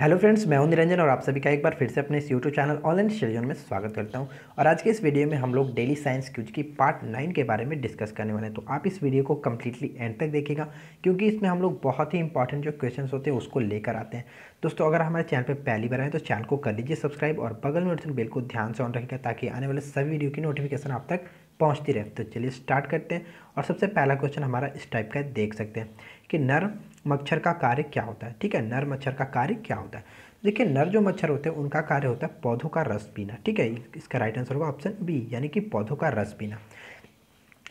hello friends मैं हूं निरंजन और आप सभी का एक बार फिर से अपने इस यूट्यूब चैनल ऑनलाइन सीजन में स्वागत करता हूं और आज के इस वीडियो में हम लोग डेली साइंस क्यूज की पार्ट नाइन के बारे में डिस्कस करने वाले हैं तो आप इस वीडियो को कम्प्लीटली एंड तक देखेगा क्योंकि इसमें हम लोग बहुत ही इंपॉर्टेंट जो क्वेश्चन होते हैं उसको लेकर आते हैं दोस्तों अगर हमारे चैनल पर पहली बार आए तो चैनल को कर लीजिए सब्सक्राइब और बगल में बिल्कुल ध्यान से ऑन रखेगा ताकि आने वाले सभी वीडियो की नोटिफिकेशन आप तक पहुँचती रहे तो चलिए स्टार्ट करते हैं और सबसे पहला क्वेश्चन हमारा इस टाइप का देख सकते हैं कि नर मच्छर का कार्य क्या होता है ठीक है नर मच्छर का कार्य क्या होता है देखिए नर जो मच्छर होते हैं उनका कार्य होता है पौधों का रस पीना ठीक है इसका राइट आंसर होगा ऑप्शन बी यानी कि पौधों का रस पीना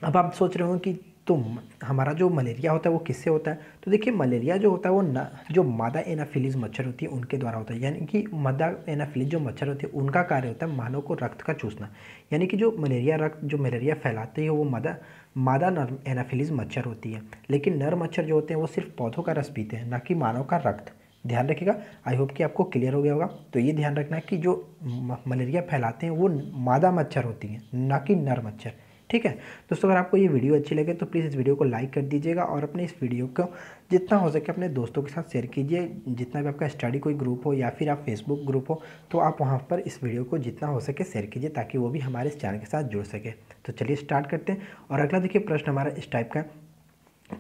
अब आप सोच रहे हो कि तो हमारा जो मलेरिया होता है वो किससे होता है तो देखिए मलेरिया जो होता है वो ना जो मादा एनाफिलिज मच्छर होती है उनके द्वारा होता है यानी कि मादा एनाफिलिज जो मच्छर होते हैं उनका कार्य होता है मानव को रक्त का चूसना यानी कि जो मलेरिया रक्त जो मलेरिया फैलाती है वो मादा मादा नर एनाफिलिज मच्छर होती है लेकिन नर मच्छर जो होते हैं वो सिर्फ पौधों का रस पीते हैं ना कि मानव का रक्त ध्यान रखिएगा आई होप कि आपको क्लियर हो गया होगा तो ये ध्यान रखना है कि जो मलेरिया फैलाते हैं वो मादा मच्छर होती हैं ना कि नर मच्छर ठीक है दोस्तों अगर आपको ये वीडियो अच्छी लगे तो प्लीज़ इस वीडियो को लाइक कर दीजिएगा और अपने इस वीडियो को जितना हो सके अपने दोस्तों के साथ शेयर कीजिए जितना भी आपका स्टडी कोई ग्रुप हो या फिर आप फेसबुक ग्रुप हो तो आप वहाँ पर इस वीडियो को जितना हो सके शेयर कीजिए ताकि वो भी हमारे इस चैनल के साथ जुड़ सके तो चलिए स्टार्ट करते हैं और अगला देखिए प्रश्न हमारा इस टाइप का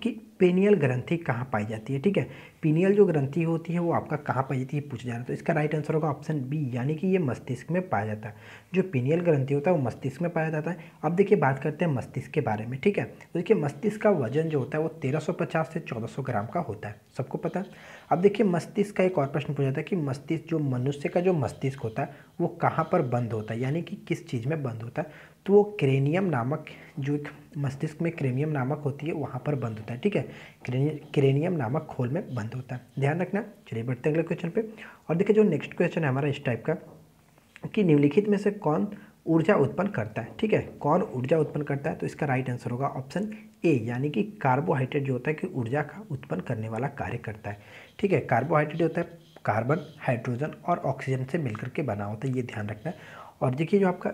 कि पेनियल ग्रंथि कहाँ पाई जाती है ठीक है पीनियल जो ग्रंथि होती है वो आपका कहाँ पाई जाती है पूछ जाना तो इसका राइट आंसर होगा ऑप्शन बी यानी कि ये मस्तिष्क में पाया जाता है जो पीनियल ग्रंथि होता है वो मस्तिष्क में पाया जाता है अब देखिए बात करते हैं मस्तिष्क के बारे में ठीक है तो देखिए मस्तिष्क का वजन जो होता है वो तेरह से चौदह ग्राम का होता है सबको पता है अब देखिए मस्तिष्क का एक और प्रश्न पूछा जाता है कि मस्तिष्क जो मनुष्य का जो मस्तिष्क होता है वो कहाँ पर बंद होता है यानी कि किस चीज़ में बंद होता है तो वो क्रेनियम नामक जो एक मस्तिष्क में क्रेनियम नामक होती है वहाँ पर बंद होता है ठीक है क्रेनियम नामक खोल में बंद होता है ध्यान रखना चलिए बढ़ते हैं अगले क्वेश्चन पे और देखिए जो नेक्स्ट क्वेश्चन है हमारा इस टाइप का कि निम्नलिखित में से कौन ऊर्जा उत्पन्न करता है ठीक है कौन ऊर्जा उत्पन्न करता है तो इसका राइट आंसर होगा ऑप्शन ए यानी कि कार्बोहाइड्रेट जो होता है कि ऊर्जा का उत्पन्न करने वाला कार्य करता है ठीक है कार्बोहाइड्रेट होता है कार्बन हाइड्रोजन और ऑक्सीजन से मिलकर के बना होता है ये ध्यान रखना है और देखिए जो आपका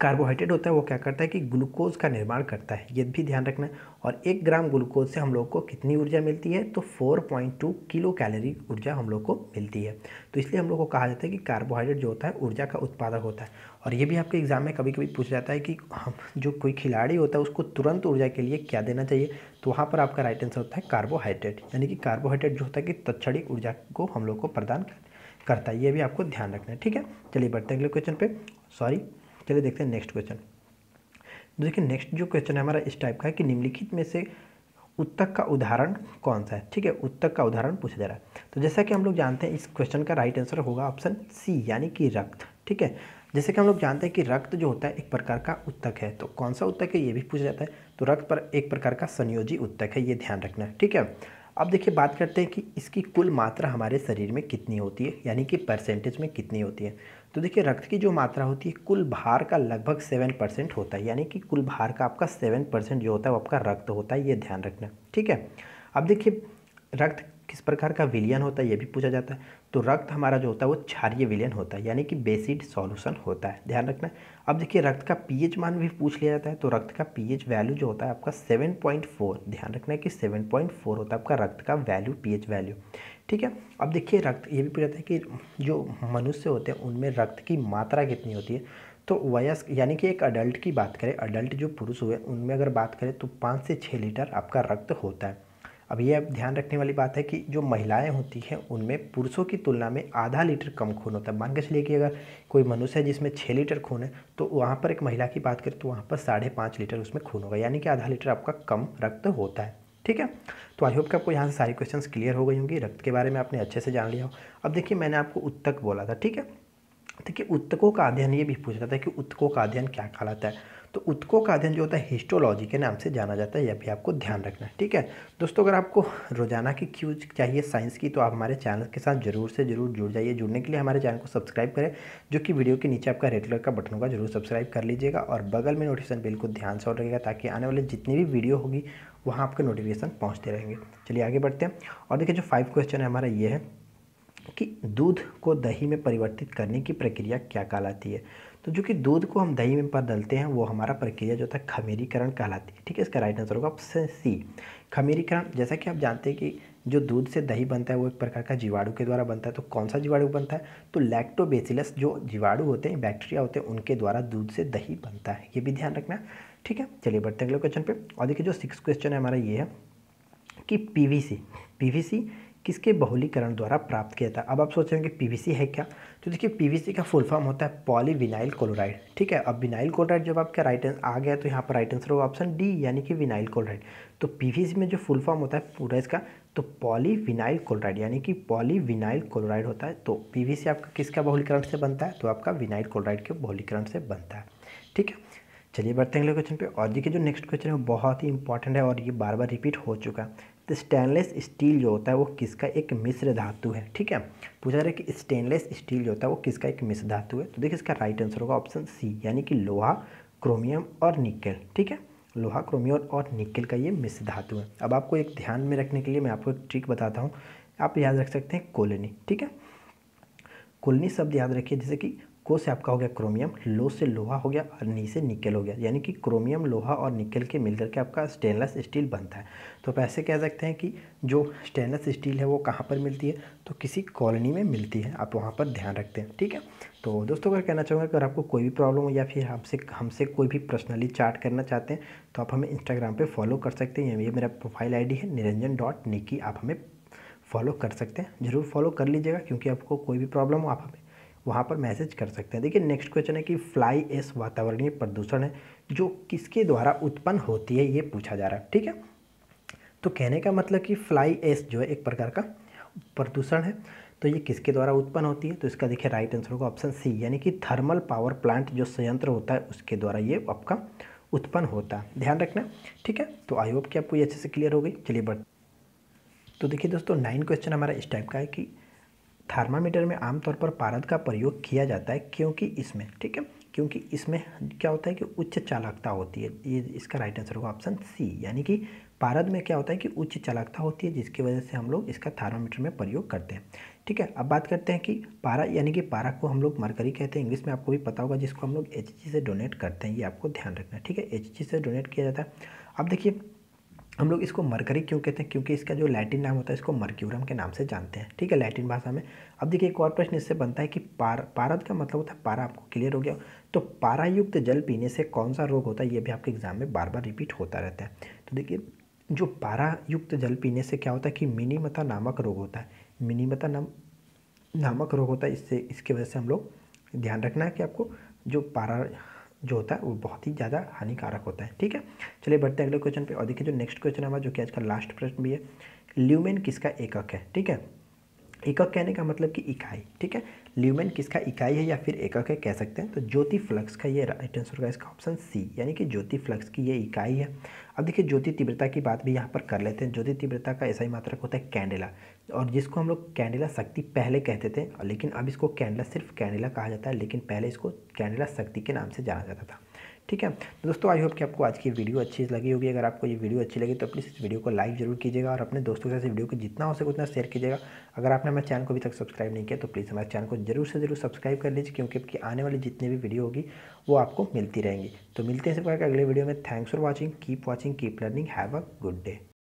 कार्बोहाइड्रेट होता है वो क्या करता है कि ग्लूकोज का निर्माण करता है ये भी ध्यान रखना और एक ग्राम ग्लूकोज से हम लोग को कितनी ऊर्जा मिलती है तो 4.2 किलो कैलोरी ऊर्जा हम लोग को मिलती है तो इसलिए हम लोग को कहा जाता है कि कार्बोहाइड्रेट जो होता है ऊर्जा का उत्पादक होता है और ये भी आपके एग्जाम में कभी कभी पूछा जाता है कि हम जो कोई खिलाड़ी होता है उसको तुरंत ऊर्जा के लिए क्या देना चाहिए तो वहाँ पर आपका राइट आंसर होता है कार्बोहाइड्रेट यानी कि कार्बोहाइड्रेट जो होता है कि तत्क्षणिक ऊर्जा को हम लोग को प्रदान करता है ये भी आपको ध्यान रखना है ठीक है चलिए बढ़ते हैं अगले क्वेश्चन पर सॉरी चलिए देखते हैं नेक्स्ट क्वेश्चन तो देखिए नेक्स्ट जो क्वेश्चन है हमारा इस टाइप का है कि निम्नलिखित में से उत्तक का उदाहरण कौन सा है ठीक है उत्तक का उदाहरण पूछा जा रहा है तो जैसा कि हम लोग जानते हैं इस क्वेश्चन का राइट आंसर होगा ऑप्शन सी यानी कि रक्त ठीक है जैसे कि हम लोग जानते हैं कि रक्त जो होता है एक प्रकार का उत्तक है तो कौन सा उत्तक है ये भी पूछा जाता है तो रक्त पर एक प्रकार का संयोजी उत्तक है ये ध्यान रखना है ठीक है अब देखिए बात करते हैं कि इसकी कुल मात्रा हमारे शरीर में कितनी होती है यानी कि परसेंटेज में कितनी होती है तो देखिए रक्त की जो मात्रा होती है कुल भार का लगभग सेवन परसेंट होता है यानी कि कुल भार का आपका सेवन परसेंट जो होता है वो आपका रक्त होता है ये ध्यान रखना ठीक है अब देखिए रक्त किस प्रकार का विलियन होता है ये भी पूछा जाता है तो रक्त हमारा जो होता है वो क्षारीय विलियन होता है यानी कि बेसिड सॉल्यूशन होता है ध्यान रखना अब देखिए रक्त का पीएच मान भी पूछ लिया जाता है तो रक्त का पीएच वैल्यू जो होता है आपका 7.4 ध्यान रखना है कि 7.4 होता है आपका रक्त का वैल्यू पी वैल्यू ठीक है अब देखिए रक्त ये भी पूछा जाता है कि जो मनुष्य होते हैं उनमें रक्त की मात्रा कितनी होती है तो वयस्क यानी कि एक अडल्ट की बात करें अडल्ट जो पुरुष हुए उनमें अगर बात करें तो पाँच से छः लीटर आपका रक्त होता है अब ये अब ध्यान रखने वाली बात है कि जो महिलाएं होती हैं उनमें पुरुषों की तुलना में आधा लीटर कम खून होता है मान के चलिए कि अगर कोई मनुष्य है जिसमें छः लीटर खून है तो वहाँ पर एक महिला की बात करें तो वहाँ पर साढ़े पाँच लीटर उसमें खून होगा यानी कि आधा लीटर आपका कम रक्त होता है ठीक है तो आई होप कि आपको यहाँ से सारी क्वेश्चन क्लियर हो गई होंगी रक्त के बारे में आपने अच्छे से जान लिया हो अब देखिए मैंने आपको उत्तक बोला था ठीक है देखिए उत्तकों का अध्ययन ये भी पूछ रहा था कि उत्तकों का अध्ययन क्या कहलाता है तो उत्को का अध्ययन जो होता है हिस्टोलॉजी के नाम से जाना जाता है यह भी आपको ध्यान रखना है ठीक है दोस्तों अगर आपको रोजाना की क्यूज चाहिए साइंस की तो आप हमारे चैनल के साथ जरूर से जरूर जुड़ जाइए जुड़ने के लिए हमारे चैनल को सब्सक्राइब करें जो कि वीडियो के नीचे आपका रेड कलर का बटन होगा जरूर सब्सक्राइब कर लीजिएगा और बगल में नोटिफिकेशन बिल को ध्यान से और रहेगा ताकि आने वाले जितनी भी वीडियो होगी वहाँ आपके नोटिफिकेशन पहुँचते रहेंगे चलिए आगे बढ़ते हैं और देखिए जो फाइव क्वेश्चन है हमारा ये है कि दूध को दही में परिवर्तित करने की प्रक्रिया क्या कहलाती है तो जो कि दूध को हम दही में बदलते हैं वो हमारा प्रक्रिया जो था खमीरीकरण कहलाती है ठीक है इसका राइट आंसर होगा ऑप्शन सी खमीरीकरण जैसा कि आप जानते हैं कि जो दूध से दही बनता है वो एक प्रकार का जीवाणु के द्वारा बनता है तो कौन सा जीवाणु बनता है तो लैक्टोबेसिलस जो जीवाणु होते हैं बैक्टीरिया होते हैं उनके द्वारा दूध से दही बनता है ये भी ध्यान रखना ठीक है चलिए बढ़ते हैं अगले क्वेश्चन पे और देखिए जो सिक्स क्वेश्चन है हमारा ये है कि पीवीसी पीवीसी किसके बहुलीकरण द्वारा प्राप्त किया था अब आप सोच रहे हैं कि पीवीसी है क्या तो देखिए पीवीसी का फुल फॉर्म होता है पॉलीविनाइल क्लोराइड ठीक है अब विनाइल क्लोराइड जब आपका राइट आंसर आ गया तो यहाँ पर राइट आंसर होगा ऑप्शन डी यानी कि विनाइल क्लोराइड तो पीवीसी में जो फुल फॉर्म होता है पूरा इसका तो पॉलीविनाइल क्लोराइड यानी कि पॉलीविनाइल क्लोराइड होता है तो पीवीसी आपका किसका बहुलीकरण से बनता है तो आपका विनाइल क्लोराइड के बहुलीकरण से बनता है ठीक है चलिए बढ़ते हैं अगले क्वेश्चन पे और देखिए जो नेक्स्ट क्वेश्चन है वो बहुत ही इंपॉर्टेंट है और ये बार बार रिपीट हो चुका है तो स्टेनलेस स्टील जो होता है वो किसका एक मिश्र धातु है ठीक है पूछा जा रहा है कि स्टेनलेस स्टील जो होता है वो किसका एक मिश्र धातु है तो देखिए इसका राइट आंसर होगा ऑप्शन सी यानी कि लोहा क्रोमियम और निकल ठीक है लोहा क्रोमियम और निकल का ये मिश्र धातु है अब आपको एक ध्यान में रखने के लिए मैं आपको एक ट्रिक बताता हूँ आप याद रख सकते हैं कोलनी ठीक है कोलनी शब्द याद रखिए जैसे कि को से आपका हो गया क्रोमियम लो से लोहा हो गया और नी से निकल हो गया यानी कि क्रोमियम लोहा और निकल के मिलकर के आपका स्टेनलेस स्टील बनता है तो आप ऐसे कह सकते हैं कि जो स्टेनलेस स्टील है वो कहाँ पर मिलती है तो किसी कॉलोनी में मिलती है आप वहाँ पर ध्यान रखते हैं ठीक है तो दोस्तों अगर कहना चाहूँगा अगर आपको कोई भी प्रॉब्लम हो या फिर हमसे हमसे कोई भी पर्सनली चार्ट करना चाहते हैं तो आप हमें इंस्टाग्राम पर फॉलो कर सकते हैं ये मेरा प्रोफाइल आई है निरंजन डॉट निकी आप हमें फॉलो कर सकते हैं ज़रूर फॉलो कर लीजिएगा क्योंकि आपको कोई भी प्रॉब्लम हो आप हमें वहाँ पर मैसेज कर सकते हैं देखिए नेक्स्ट क्वेश्चन है कि फ्लाई एस वातावरणीय प्रदूषण है जो किसके द्वारा उत्पन्न होती है ये पूछा जा रहा है ठीक है तो कहने का मतलब कि फ्लाई एस जो है एक प्रकार का प्रदूषण है तो ये किसके द्वारा उत्पन्न होती है तो इसका देखिए राइट आंसर होगा ऑप्शन सी यानी कि थर्मल पावर प्लांट जो संयंत्र होता है उसके द्वारा ये आपका उत्पन्न होता है ध्यान रखना ठीक है तो आई होप कि आपको ये अच्छे से क्लियर हो गई चलिए बढ़ तो देखिए दोस्तों नाइन क्वेश्चन हमारा इस टाइप का है कि थर्मामीटर में आमतौर पर पारद का प्रयोग किया जाता है क्योंकि इसमें ठीक है क्योंकि इसमें क्या होता है कि उच्च चालकता होती है ये इसका राइट आंसर होगा ऑप्शन सी यानी कि पारद में क्या होता है कि उच्च चालकता होती है जिसकी वजह से हम लोग इसका थर्मामीटर में प्रयोग करते हैं ठीक है अब बात करते हैं कि पारा यानी कि पारा को हम लोग मरकरी कहते हैं इंग्लिश में आपको भी पता होगा जिसको हम लोग एच से डोनेट करते हैं ये आपको ध्यान रखना है ठीक है एच से डोनेट किया जाता है अब देखिए हम लोग इसको मरकरी क्यों कहते हैं क्योंकि इसका जो लैटिन नाम होता है इसको मर्क्यूरम के नाम से जानते हैं ठीक है लैटिन भाषा में अब देखिए एक और प्रश्न इससे बनता है कि पार पारद का मतलब होता है पारा आपको क्लियर हो गया तो पारायुक्त जल पीने से कौन सा रोग होता है ये भी आपके एग्जाम में बार बार रिपीट होता रहता है तो देखिए जो पारायुक्त जल पीने से क्या होता है कि मिनीमता नामक रोग होता है मिनीमता नाम नामक रोग होता है इससे इसकी वजह से हम लोग ध्यान रखना है कि आपको जो पारा जो होता है वो बहुत ही ज़्यादा हानिकारक होता है ठीक है चलिए बढ़ते हैं अगले क्वेश्चन पे और देखिए जो नेक्स्ट क्वेश्चन हमारा जो कि आज का लास्ट प्रश्न भी है ल्यूमेन किसका एकक है ठीक है एकक कहने का मतलब कि इकाई ठीक है ल्यूमेन किसका इकाई है या फिर एकक है कह सकते हैं तो ज्योति फ्लक्स का ये राइट आंसर होगा इसका ऑप्शन सी यानी कि ज्योति फ्लक्स की ये इकाई है अब देखिए ज्योति तीव्रता की बात भी यहाँ पर कर लेते हैं ज्योति तीव्रता का ऐसा ही मात्रक होता है कैंडेला और जिसको हम लोग कैंडेला शक्ति पहले कहते थे लेकिन अब इसको कैंडेला सिर्फ कैंडेला कहा जाता है लेकिन पहले इसको कैंडेला शक्ति के नाम से जाना जाता था ठीक है तो दोस्तों आई होप कि आपको आज की वीडियो अच्छी लगी होगी अगर आपको ये वीडियो अच्छी लगी तो प्लीज़ इस वीडियो को लाइक जरूर कीजिएगा और अपने दोस्तों के साथ वीडियो को जितना हो सके उतना शेयर कीजिएगा अगर आपने हमारे चैनल को अभी तक सब्सक्राइब नहीं किया तो प्लीज़ हमारे चैनल को जरूर से जरूर सब्सक्राइब कर लीजिए क्योंकि आपकी आने वाली जितनी भी वीडियो होगी वो आपको मिलती रहेंगी तो मिलते हैं इस प्रकार के अगले वीडियो में thanks for watching keep watching keep learning have a good day